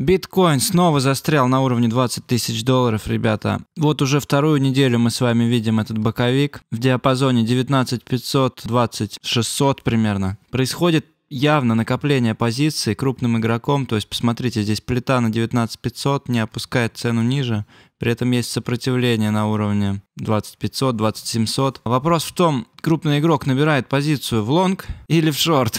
Биткоин снова застрял на уровне 20 тысяч долларов, ребята. Вот уже вторую неделю мы с вами видим этот боковик в диапазоне 19 500, 20 600 примерно. Происходит явно накопление позиций крупным игроком, то есть посмотрите, здесь плита на 19 500 не опускает цену ниже, при этом есть сопротивление на уровне 2500, 2700. Вопрос в том, крупный игрок набирает позицию в лонг или в шорт.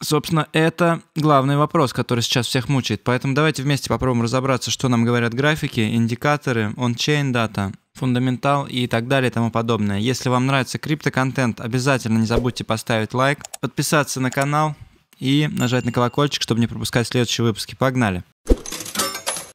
Собственно, это главный вопрос, который сейчас всех мучает. Поэтому давайте вместе попробуем разобраться, что нам говорят графики, индикаторы, он chain дата, фундаментал и так далее и тому подобное. Если вам нравится криптоконтент, обязательно не забудьте поставить лайк, подписаться на канал и нажать на колокольчик, чтобы не пропускать следующие выпуски. Погнали!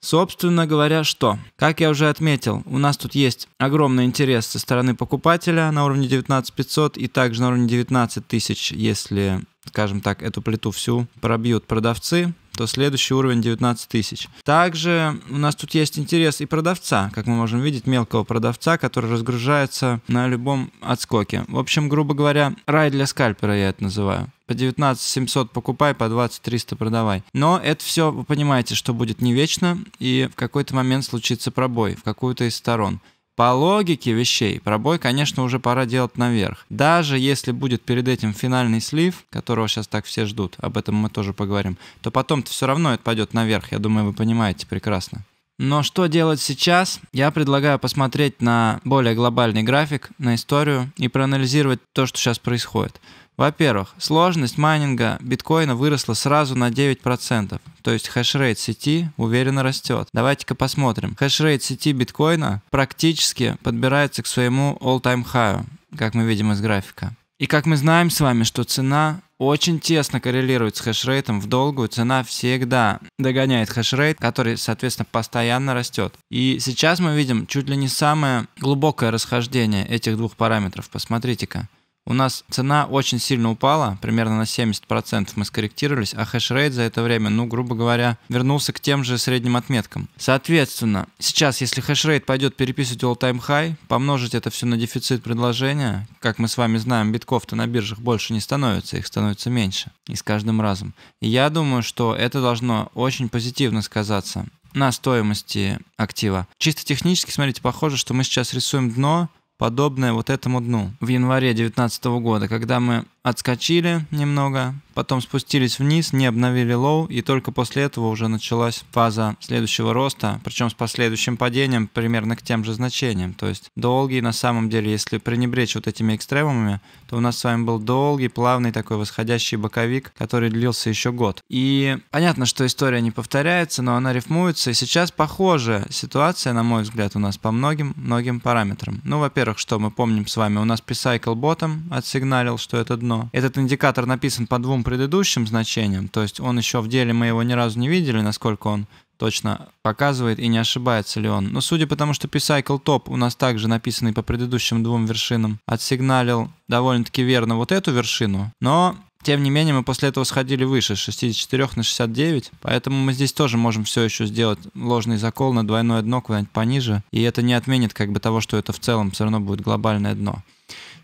Собственно говоря, что? Как я уже отметил, у нас тут есть огромный интерес со стороны покупателя на уровне 19500 и также на уровне 19000, если скажем так, эту плиту всю пробьют продавцы, то следующий уровень 19 тысяч. Также у нас тут есть интерес и продавца, как мы можем видеть, мелкого продавца, который разгружается на любом отскоке. В общем, грубо говоря, рай для скальпера я это называю. По 19 700 покупай, по 20 300 продавай. Но это все, вы понимаете, что будет не вечно, и в какой-то момент случится пробой в какую-то из сторон. По логике вещей пробой, конечно, уже пора делать наверх. Даже если будет перед этим финальный слив, которого сейчас так все ждут, об этом мы тоже поговорим, то потом-то все равно это пойдет наверх, я думаю, вы понимаете прекрасно. Но что делать сейчас? Я предлагаю посмотреть на более глобальный график, на историю и проанализировать то, что сейчас происходит. Во-первых, сложность майнинга биткоина выросла сразу на 9%, то есть хешрейт сети уверенно растет. Давайте-ка посмотрим. Хешрейт сети биткоина практически подбирается к своему all-time high, как мы видим из графика. И как мы знаем с вами, что цена очень тесно коррелирует с хешрейтом в долгую. Цена всегда догоняет хешрейт, который, соответственно, постоянно растет. И сейчас мы видим чуть ли не самое глубокое расхождение этих двух параметров. Посмотрите-ка у нас цена очень сильно упала, примерно на 70% мы скорректировались, а хешрейт за это время, ну, грубо говоря, вернулся к тем же средним отметкам. Соответственно, сейчас, если хешрейт пойдет переписывать all-time high, помножить это все на дефицит предложения, как мы с вами знаем, битков-то на биржах больше не становится, их становится меньше, и с каждым разом. И я думаю, что это должно очень позитивно сказаться на стоимости актива. Чисто технически, смотрите, похоже, что мы сейчас рисуем дно, подобное вот этому дну в январе 2019 года, когда мы отскочили немного, потом спустились вниз, не обновили лоу, и только после этого уже началась фаза следующего роста, причем с последующим падением примерно к тем же значениям. То есть долгий, на самом деле, если пренебречь вот этими экстремумами, то у нас с вами был долгий, плавный такой восходящий боковик, который длился еще год. И понятно, что история не повторяется, но она рифмуется, и сейчас похожая ситуация, на мой взгляд, у нас по многим, многим параметрам. Ну, во-первых, что мы помним с вами, у нас p Bottom отсигналил, что это дно, этот индикатор написан по двум предыдущим значениям, то есть он еще в деле мы его ни разу не видели, насколько он точно показывает и не ошибается ли он. Но судя по тому, что P-Cycle Top у нас также написанный по предыдущим двум вершинам отсигналил довольно-таки верно вот эту вершину, но тем не менее, мы после этого сходили выше, с 64 на 69, поэтому мы здесь тоже можем все еще сделать ложный закол на двойное дно куда-нибудь пониже, и это не отменит как бы того, что это в целом все равно будет глобальное дно.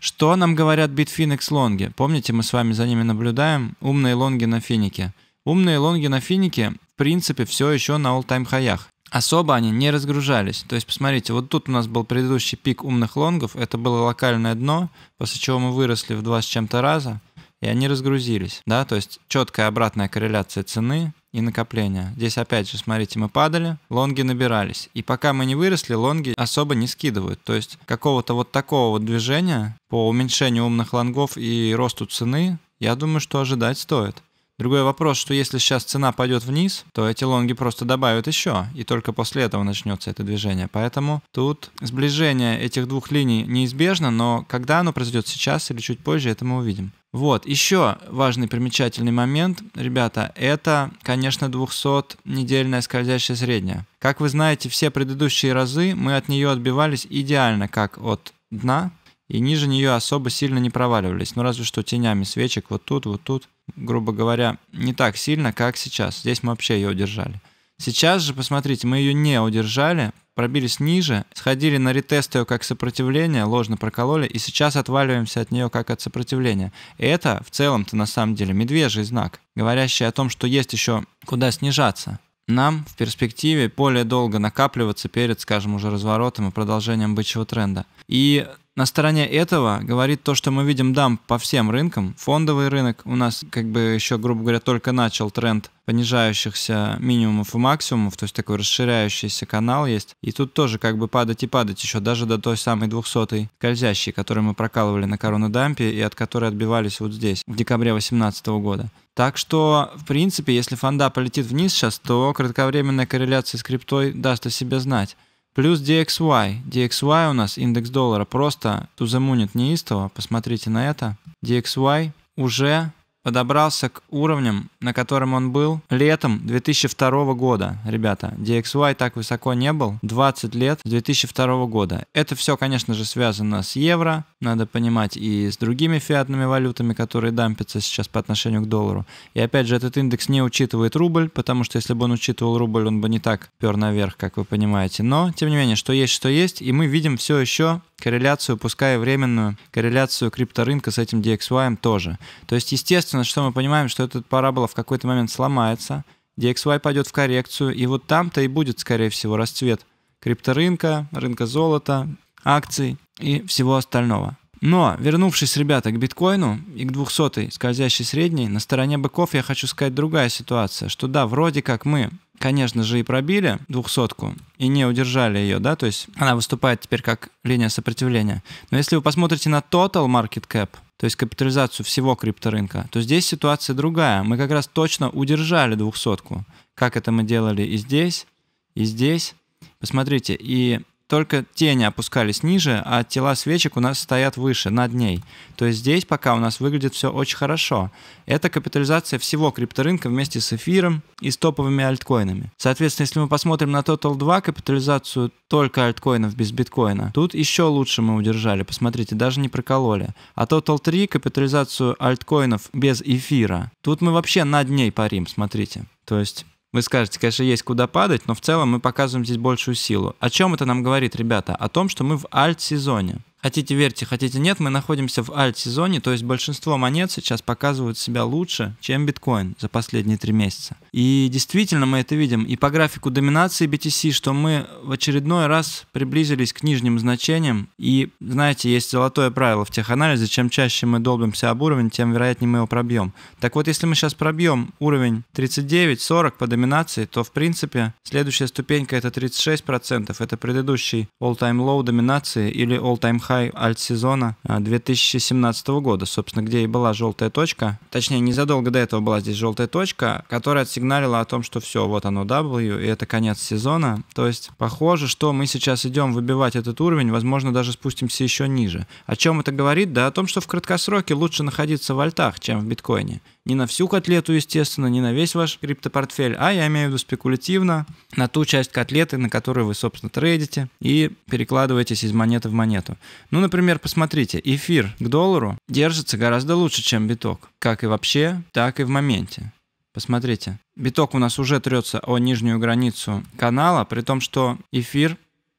Что нам говорят битфинекс лонги? Помните, мы с вами за ними наблюдаем? Умные лонги на финике. Умные лонги на финике, в принципе, все еще на all-time хаях. Особо они не разгружались. То есть, посмотрите, вот тут у нас был предыдущий пик умных лонгов. Это было локальное дно, после чего мы выросли в два с чем-то раза, и они разгрузились. Да, то есть четкая обратная корреляция цены и накопления. Здесь опять же, смотрите, мы падали, лонги набирались. И пока мы не выросли, лонги особо не скидывают. То есть какого-то вот такого вот движения по уменьшению умных лонгов и росту цены я думаю, что ожидать стоит. Другой вопрос, что если сейчас цена пойдет вниз, то эти лонги просто добавят еще, и только после этого начнется это движение. Поэтому тут сближение этих двух линий неизбежно, но когда оно произойдет сейчас или чуть позже, это мы увидим. Вот, еще важный примечательный момент, ребята, это, конечно, 200-недельная скользящая средняя. Как вы знаете, все предыдущие разы мы от нее отбивались идеально, как от дна, и ниже нее особо сильно не проваливались, ну разве что тенями свечек вот тут, вот тут, грубо говоря, не так сильно, как сейчас. Здесь мы вообще ее удержали. Сейчас же, посмотрите, мы ее не удержали, пробились ниже, сходили на ретест ее как сопротивление, ложно прокололи, и сейчас отваливаемся от нее как от сопротивления. И это в целом-то на самом деле медвежий знак, говорящий о том, что есть еще куда снижаться. Нам в перспективе более долго накапливаться перед, скажем, уже разворотом и продолжением бычьего тренда. И на стороне этого говорит то, что мы видим дамп по всем рынкам. Фондовый рынок у нас, как бы еще, грубо говоря, только начал тренд понижающихся минимумов и максимумов, то есть такой расширяющийся канал есть. И тут тоже как бы падать и падать еще, даже до той самой 200-й скользящей, которую мы прокалывали на коронадампе и от которой отбивались вот здесь, в декабре 2018 года. Так что, в принципе, если фонда полетит вниз сейчас, то кратковременная корреляция с криптой даст о себе знать. Плюс DXY. DXY у нас индекс доллара просто тузамунит неистово. Посмотрите на это. DXY уже подобрался к уровням, на котором он был летом 2002 года. Ребята, DXY так высоко не был 20 лет 2002 года. Это все, конечно же, связано с евро, надо понимать, и с другими фиатными валютами, которые дампятся сейчас по отношению к доллару. И опять же, этот индекс не учитывает рубль, потому что если бы он учитывал рубль, он бы не так пер наверх, как вы понимаете. Но, тем не менее, что есть, что есть, и мы видим все еще корреляцию, пускай временную, корреляцию крипторынка с этим DXY тоже. То есть, естественно, что мы понимаем, что этот парабола в какой-то момент сломается, DXY пойдет в коррекцию, и вот там-то и будет, скорее всего, расцвет крипторынка, рынка золота, акций и всего остального. Но, вернувшись, ребята, к биткоину и к 200 скользящей средней, на стороне быков я хочу сказать другая ситуация, что да, вроде как мы конечно же, и пробили двухсотку, и не удержали ее, да, то есть она выступает теперь как линия сопротивления. Но если вы посмотрите на total market cap, то есть капитализацию всего крипторынка, то здесь ситуация другая. Мы как раз точно удержали двухсотку, как это мы делали и здесь, и здесь. Посмотрите, и только тени опускались ниже, а тела свечек у нас стоят выше, над ней. То есть здесь пока у нас выглядит все очень хорошо. Это капитализация всего крипторынка вместе с эфиром и с топовыми альткоинами. Соответственно, если мы посмотрим на Total 2 капитализацию только альткоинов без биткоина, тут еще лучше мы удержали, посмотрите, даже не прокололи. А Total 3 капитализацию альткоинов без эфира, тут мы вообще над ней парим, смотрите. То есть вы скажете, конечно, есть куда падать, но в целом мы показываем здесь большую силу. О чем это нам говорит, ребята? О том, что мы в альт-сезоне. Хотите верьте, хотите нет, мы находимся в альт-сезоне, то есть большинство монет сейчас показывают себя лучше, чем биткоин за последние три месяца. И действительно мы это видим и по графику доминации BTC, что мы в очередной раз приблизились к нижним значениям. И знаете, есть золотое правило в теханализе, чем чаще мы долбимся об уровень, тем вероятнее мы его пробьем. Так вот, если мы сейчас пробьем уровень 39-40 по доминации, то в принципе следующая ступенька это 36%, это предыдущий all-time low доминации или all-time high хай альт-сезона 2017 года, собственно, где и была желтая точка. Точнее, незадолго до этого была здесь желтая точка, которая отсигналила о том, что все, вот оно W, и это конец сезона. То есть, похоже, что мы сейчас идем выбивать этот уровень, возможно, даже спустимся еще ниже. О чем это говорит? Да о том, что в краткосроке лучше находиться в альтах, чем в биткоине. Не на всю котлету, естественно, не на весь ваш криптопортфель, а я имею в виду спекулятивно на ту часть котлеты, на которую вы, собственно, трейдите и перекладываетесь из монеты в монету. Ну, например, посмотрите, эфир к доллару держится гораздо лучше, чем биток. Как и вообще, так и в моменте. Посмотрите. Биток у нас уже трется о нижнюю границу канала, при том, что эфир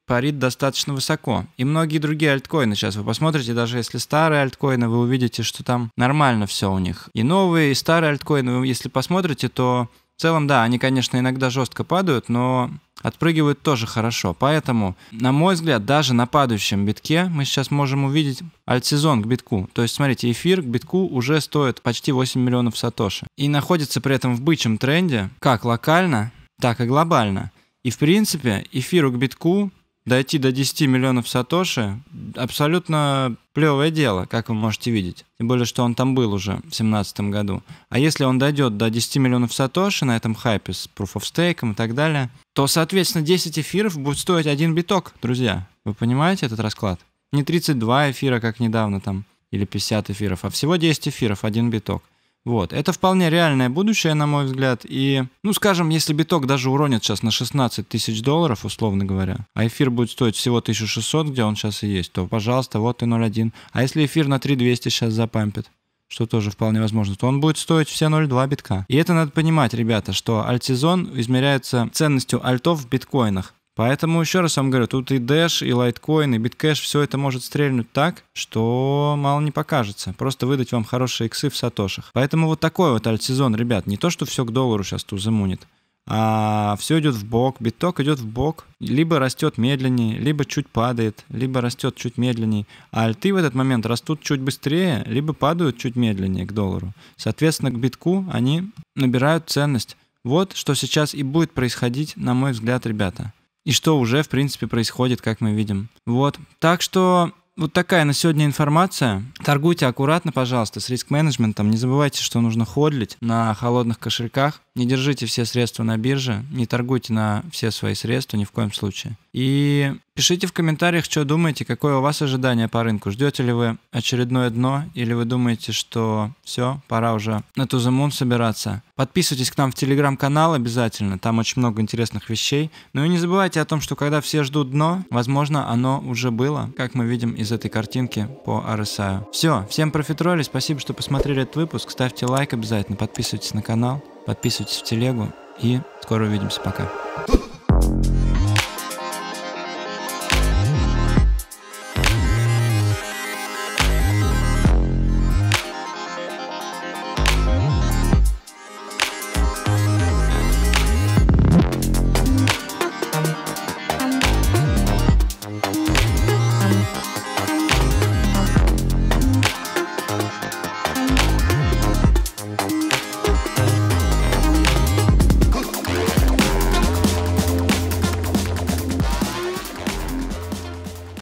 парит достаточно высоко. И многие другие альткоины сейчас вы посмотрите, даже если старые альткоины, вы увидите, что там нормально все у них. И новые, и старые альткоины, вы если посмотрите, то в целом, да, они, конечно, иногда жестко падают, но отпрыгивают тоже хорошо. Поэтому, на мой взгляд, даже на падающем битке мы сейчас можем увидеть альтсезон к битку. То есть, смотрите, эфир к битку уже стоит почти 8 миллионов сатоши. И находится при этом в бычьем тренде, как локально, так и глобально. И, в принципе, эфиру к битку дойти до 10 миллионов сатоши абсолютно плевое дело, как вы можете видеть. Тем более, что он там был уже в 2017 году. А если он дойдет до 10 миллионов сатоши на этом хайпе с Proof of Stake и так далее, то, соответственно, 10 эфиров будет стоить один биток, друзья. Вы понимаете этот расклад? Не 32 эфира, как недавно там, или 50 эфиров, а всего 10 эфиров, один биток. Вот. Это вполне реальное будущее, на мой взгляд. И, ну, скажем, если биток даже уронит сейчас на 16 тысяч долларов, условно говоря, а эфир будет стоить всего 1600, где он сейчас и есть, то, пожалуйста, вот и 0.1. А если эфир на 3200 сейчас запампит? что тоже вполне возможно, то он будет стоить все 0,2 битка. И это надо понимать, ребята, что альтсезон измеряется ценностью альтов в биткоинах. Поэтому еще раз вам говорю, тут и Dash, и Litecoin, и Bitcash, все это может стрельнуть так, что мало не покажется. Просто выдать вам хорошие иксы в сатошах. Поэтому вот такой вот альтсезон, ребят. Не то, что все к доллару сейчас тузамунит, а все идет в бок, биток идет в бок, либо растет медленнее, либо чуть падает, либо растет чуть медленнее, а альты в этот момент растут чуть быстрее, либо падают чуть медленнее к доллару. Соответственно, к битку они набирают ценность. Вот что сейчас и будет происходить, на мой взгляд, ребята и что уже, в принципе, происходит, как мы видим. Вот. Так что вот такая на сегодня информация. Торгуйте аккуратно, пожалуйста, с риск-менеджментом. Не забывайте, что нужно ходлить на холодных кошельках. Не держите все средства на бирже, не торгуйте на все свои средства ни в коем случае. И пишите в комментариях, что думаете, какое у вас ожидание по рынку. Ждете ли вы очередное дно или вы думаете, что все, пора уже на Тузамун собираться. Подписывайтесь к нам в телеграм-канал обязательно, там очень много интересных вещей. Ну и не забывайте о том, что когда все ждут дно, возможно, оно уже было, как мы видим из этой картинки по RSI. Все, всем профитроли, спасибо, что посмотрели этот выпуск, ставьте лайк обязательно, подписывайтесь на канал. Подписывайтесь в телегу и скоро увидимся. Пока.